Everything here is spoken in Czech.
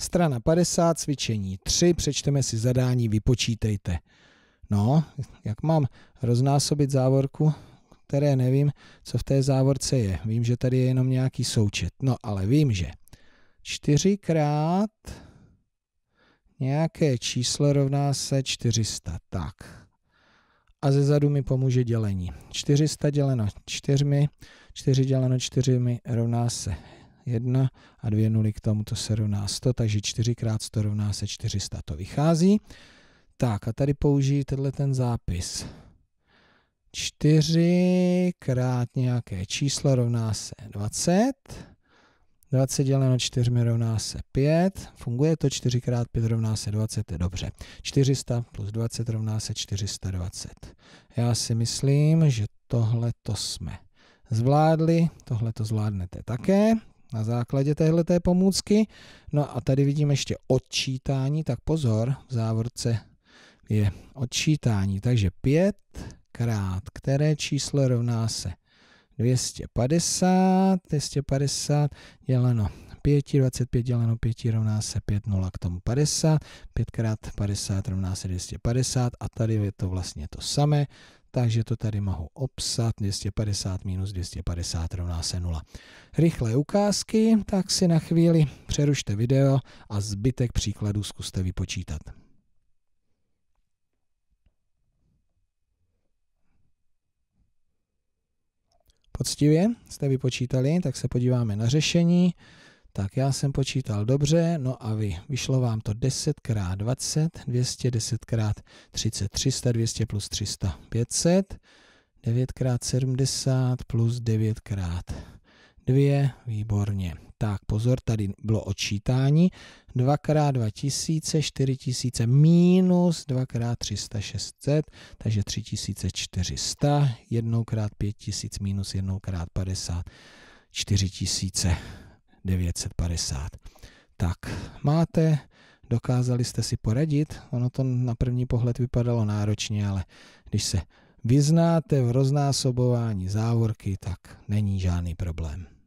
Strana 50, cvičení 3, přečteme si zadání, vypočítejte. No, jak mám roznásobit závorku, které nevím, co v té závorce je. Vím, že tady je jenom nějaký součet. No, ale vím, že 4 krát nějaké číslo rovná se 400. Tak. A ze zadu mi pomůže dělení. 400 děleno 4, 4 děleno 4 rovná se 1 a 2 nuly k tomu to se rovná 100, takže 4 krát 100 rovná se 400, to vychází. Tak a tady použijí tenhle ten zápis. 4 krát nějaké číslo rovná se 20. 20 děleno 4 rovná se 5. Funguje to 4 krát 5 rovná se 20, je dobře. 400 plus 20 rovná se 420. Já si myslím, že tohle to jsme zvládli, tohle to zvládnete také na základě téhleté pomůcky. No a tady vidíme ještě odčítání, tak pozor, v závorce je odčítání. Takže 5 krát, které číslo rovná se 250, 250 děleno 5, 25 děleno 5 rovná se 5, 0 k tomu 50, 5 krát 50 rovná se 250 a tady je to vlastně to samé, takže to tady mohu obsat. 250 minus 250 rovná se 0. Rychlé ukázky, tak si na chvíli přerušte video a zbytek příkladů zkuste vypočítat. Poctivě jste vypočítali, tak se podíváme na řešení. Tak já jsem počítal dobře, no a vy, vyšlo vám to 10 x 20, 200, x 30, 300, 200 plus 300, 500, 9 x 70 plus 9 x 2, výborně. Tak pozor, tady bylo odčítání, 2 x 2000, 4000 minus 2 x 300, 600, takže 3400, 1 x 5000 minus 1 x 50, 4000. 950. Tak máte, dokázali jste si poradit, ono to na první pohled vypadalo náročně, ale když se vyznáte v roznásobování závorky, tak není žádný problém.